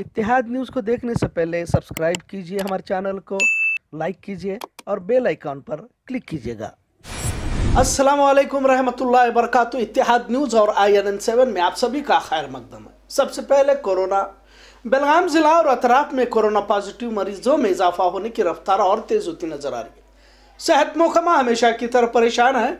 इतिहाद news को देखने से पहले सब्सक्राइब कीजिए हमारे चैनल को लाइक कीजिए और बेल आइकॉन पर क्लिक कीजिएगा अस्सलाम वालेकुम रहमतुल्लाह वरकत इतिहाद न्यूज़ और आई एन एन सेवन में आप सभी का खैर मकदम है सबसे पहले कोरोना बेलगाम ज़िला और अतराफ में कोरोना पॉजिटिव मरीजों में इजाफा होने की रफ्तार और तेज़ होती नजर आ रही है सेहत महकमा हमेशा की तरह परेशान है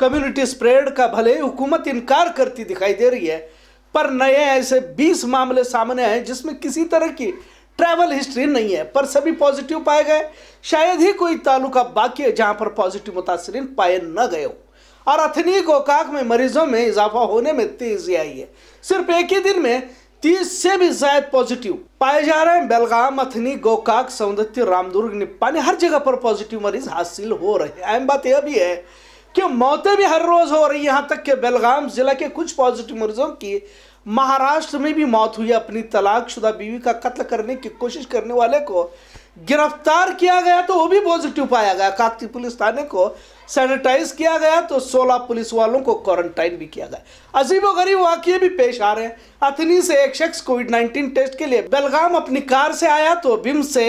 कम्युनिटी स्प्रेड का भले हुकूमत इनकार करती दिखाई दे रही है पर नए ऐसे 20 मामले सामने आए जिसमें किसी तरह की ट्रैवल हिस्ट्री नहीं है पर सभी पॉजिटिव पाए गए शायद ही कोई तालुका बाकी है जहां पर पॉजिटिव मुतासरी पाए न गए हो और अथनी गोकाक में मरीजों में इजाफा होने में तेजी आई है सिर्फ एक ही दिन में तीस से भी ज्यादा पॉजिटिव पाए जा रहे हैं बेलगाम अथनी गोकाक सौंदत्य रामदुर्ग निपानी हर जगह पर पॉजिटिव मरीज हासिल हो रहे हैं अहम बात यह भी है कि मौतें भी हर रोज़ हो रही यहाँ तक कि बेलगाम ज़िला के कुछ पॉजिटिव मरीजों की महाराष्ट्र में भी मौत हुई अपनी तलाकशुदा बीवी का कत्ल करने की कोशिश करने वाले को गिरफ्तार किया गया तो वो भी पॉजिटिव पाया गया काकती पुलिस थाने को सैनिटाइज किया गया तो 16 पुलिस वालों को क्वारंटाइन भी किया गया अजीब गरीब वाक्य भी पेश आ रहे हैं अथनी से एक शख्स कोविड 19 टेस्ट के लिए बेलगाम अपनी कार से आया तो बिम से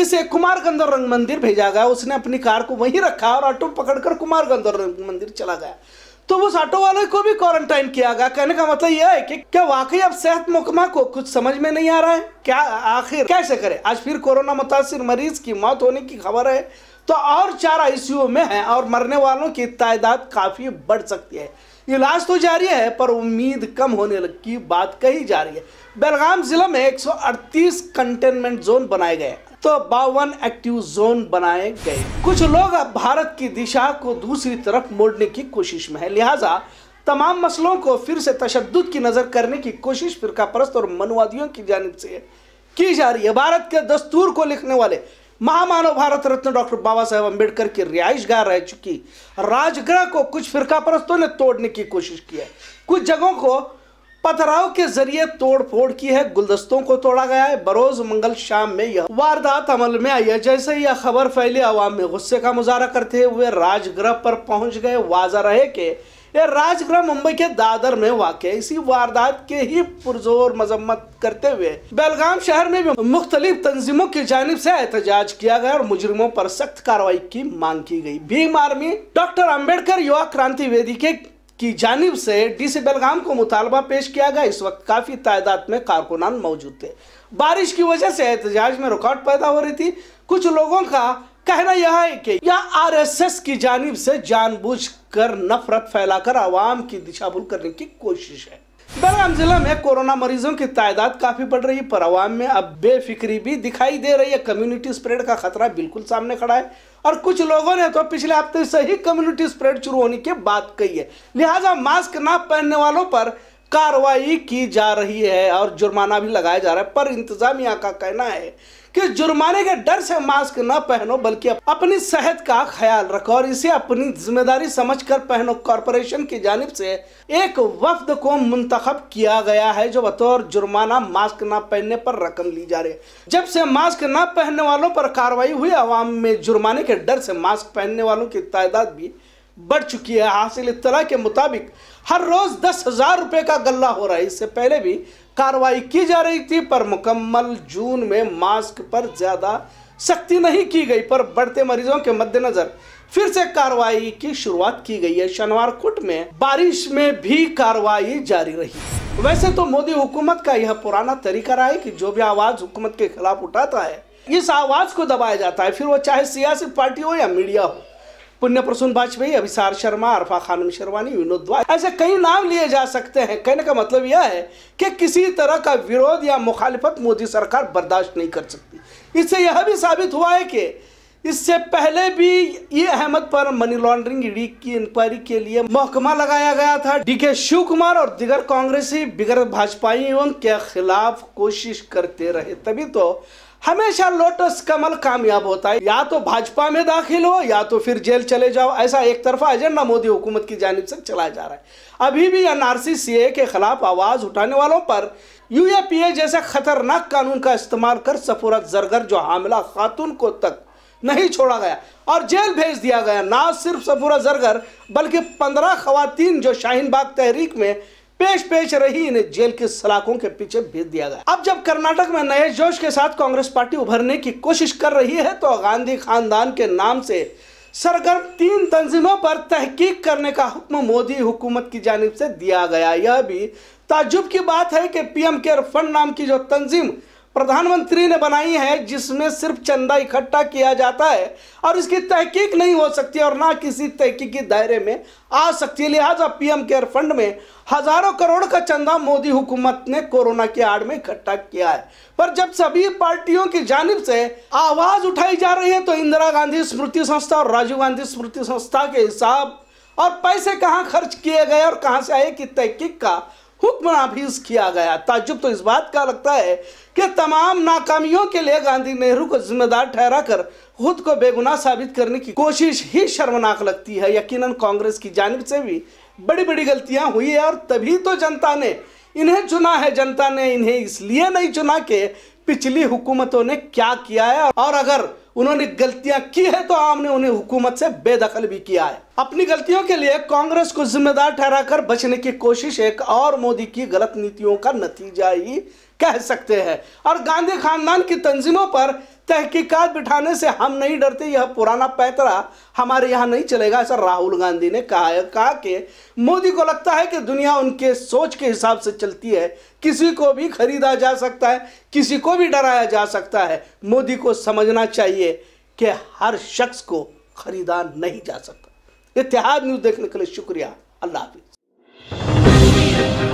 इसे कुमार गंधर रंग मंदिर भेजा गया उसने अपनी कार को वहीं रखा और ऑटो पकड़कर कुमार गंधर रंग मंदिर चला गया तो उस ऑटो वाले को भी क्वारंटाइन किया गया कहने का मतलब यह है कि क्या वाकई अब सेहत मुकमा को कुछ समझ में नहीं आ रहा है क्या आखिर कैसे करे आज फिर कोरोना मुतासर मरीज की मौत होने की खबर है तो और चार आईसीयू में है और मरने वालों की तादाद काफी बढ़ सकती है इलाज तो जारी है पर उम्मीद कम होने की बात कही जा रही है बेलगाम जिला में 138 कंटेनमेंट जोन बनाए गए तो बावन एक्टिव जोन बनाए गए कुछ लोग अब भारत की दिशा को दूसरी तरफ मोड़ने की कोशिश में है लिहाजा तमाम मसलों को फिर से तशद की नज़र करने की कोशिश फिरका परस्त और मनवादियों की जानब से की जा रही है भारत के दस्तूर को लिखने वाले महामानव भारत रत्न डॉक्टर बाबा साहेब अम्बेडकर की रिहाइश गार रह चुकी राजगृह को कुछ फिरका परस्तों ने तोड़ने की कोशिश की है कुछ जगहों को पथराव के जरिए तोड़फोड़ की है गुलदस्तों को तोड़ा गया है बरोज मंगल शाम में यह वारदात अमल में आई है जैसे यह खबर फैली अवाम में गुस्से का मुजाहरा करते हुए राजगृह पर पहुंच गए वाजा रहे के यह राजगृह मुंबई के दादर में वाक़ इसी वारदात के ही पुरजोर मजम्मत करते हुए बेलगाम शहर में भी मुख्तलिफ तंजीमों की जानब से एहतजाज किया गया और मुजरिमों पर सख्त कार्रवाई की मांग की गई भीम आर्मी डॉक्टर अम्बेडकर युवा क्रांति वेदी के की जानब से डीसी बेलगाम को मुतालबा पेश किया गया इस वक्त काफ़ी तादाद में कारकुनान मौजूद थे बारिश की वजह से एहतजाज में रुकावट पैदा हो रही थी कुछ लोगों का कहना यह है कि यह आर एस एस की जानब से जानबूझ कर नफरत फैलाकर आवाम की दिशा भूल करने की कोशिश है बलराम जिला में कोरोना मरीजों की तादाद काफी बढ़ रही है पर आवाम में अब बेफिक्री भी दिखाई दे रही है कम्युनिटी स्प्रेड का खतरा बिल्कुल सामने खड़ा है और कुछ लोगों ने तो पिछले हफ्ते से ही कम्युनिटी स्प्रेड शुरू होने की बात कही है लिहाजा मास्क ना पहनने वालों पर कार्रवाई की जा रही है और जुर्माना भी लगाया जा रहा है पर इंतजामिया का कहना है कि जुर्माने के डर से मास्क न पहनो बल्कि अपनी सेहत का ख्याल रखो और इसे अपनी जिम्मेदारी समझकर पहनो कॉरपोरेशन की जानब से एक वफद को मुंतखब किया गया है जो बतौर जुर्माना मास्क न पहनने पर रकम ली जा रही है जब से मास्क न पहनने वालों पर कार्रवाई हुई आवाम में जुर्माने के डर से मास्क पहनने वालों की तादाद भी बढ़ चुकी है हासिल इतला के मुताबिक हर रोज दस हजार रुपए का गल्ला हो रहा है इससे पहले भी कार्रवाई की जा रही थी पर मुकम्मल जून में मास्क पर ज़्यादा सख्ती नहीं की गई पर बढ़ते मरीजों के मद्देनजर फिर से कार्रवाई की शुरुआत की गई है शनिवार कोट में बारिश में भी कार्रवाई जारी रही वैसे तो मोदी हुकूमत का यह पुराना तरीका रहा है कि जो भी आवाज हुकूमत के खिलाफ उठाता है इस आवाज को दबाया जाता है फिर वो चाहे सियासी पार्टी हो या मीडिया हो पुण्य प्रसून वाजपेयी अभिसार शर्मा अरफा खानम शर्वानी विनोद द्वार ऐसे कई नाम लिए जा सकते हैं कहने का मतलब यह है कि किसी तरह का विरोध या मुखालिफत मोदी सरकार बर्दाश्त नहीं कर सकती इससे यह भी साबित हुआ है कि इससे पहले भी ये अहमद पर मनी लॉन्ड्रिंग ईडी की इंक्वायरी के लिए महकमा लगाया गया था डीके शिव कुमार और दिगर कांग्रेसी बिगर भाजपाइयों के खिलाफ कोशिश करते रहे तभी तो हमेशा लोटस कमल कामयाब होता है या तो भाजपा में दाखिल हो या तो फिर जेल चले जाओ ऐसा एक तरफा एजेंडा मोदी हुकूमत की जानब से चलाया जा रहा है अभी भी एनआरसी सीए के खिलाफ आवाज़ उठाने वालों पर यूएपीए जैसे खतरनाक कानून का इस्तेमाल कर सफूरत जरगर जो हामला खातून को तक नहीं छोड़ा गया और जेल भेज दिया गया ना सिर्फ सफूरा जरगर बल्कि पंद्रह खातन जो शाहीन बाग तहरीक में पेश पेश रही इन्हें जेल की सलाखों के पीछे भेज दिया गया अब जब कर्नाटक में नए जोश के साथ कांग्रेस पार्टी उभरने की कोशिश कर रही है तो गांधी खानदान के नाम से सरगर्म तीन तंजीमों पर तहकीक करने का हुक्म मोदी हुकूमत की जानब से दिया गया यह भी ताजुब की बात है कि पीएम केयर फंड नाम की जो तंजीम प्रधानमंत्री ने बनाई है जिसमें सिर्फ चंदा इकट्ठा किया जाता है और इसकी तहकीक नहीं हो सकती और ना किसी तहकीक के दायरे में आ सकती है लिहाजा पीएम केयर फंड में हजारों करोड़ का चंदा मोदी हुकूमत ने कोरोना की आड़ में इकट्ठा किया है पर जब सभी पार्टियों की जानब से आवाज उठाई जा रही है तो इंदिरा गांधी स्मृति संस्था और राजीव गांधी स्मृति संस्था के हिसाब और पैसे कहाँ खर्च किए गए और कहाँ से आए कि तहकीक का हुक्म नाफिज किया गया ताजुब तो इस बात का लगता है कि तमाम नाकामियों के लिए गांधी नेहरू को जिम्मेदार ठहरा कर खुद को बेगुनाह साबित करने की कोशिश ही शर्मनाक लगती है यकीनन कांग्रेस की जानब से भी बड़ी बड़ी गलतियां हुई है और तभी तो जनता ने इन्हें चुना है जनता ने इन्हें इसलिए नहीं चुना कि पिछली हुकूमतों ने क्या किया है और अगर उन्होंने गलतियां की है तो आमने उन्हें हुकूमत से बेदखल भी किया है अपनी गलतियों के लिए कांग्रेस को जिम्मेदार ठहराकर बचने की कोशिश एक और मोदी की गलत नीतियों का नतीजा ही कह सकते हैं और गांधी खानदान की तंजीमों पर तहकीकात बिठाने से हम नहीं डरते यह पुराना पैतरा हमारे यहाँ नहीं चलेगा ऐसा राहुल गांधी ने कहा है कहा कि मोदी को लगता है कि दुनिया उनके सोच के हिसाब से चलती है किसी को भी खरीदा जा सकता है किसी को भी डराया जा सकता है मोदी को समझना चाहिए चाहिए कि हर शख्स को खरीदा नहीं जा सकता इतिहाद न्यूज़ देखने के लिए शुक्रिया अल्लाह हाफिज़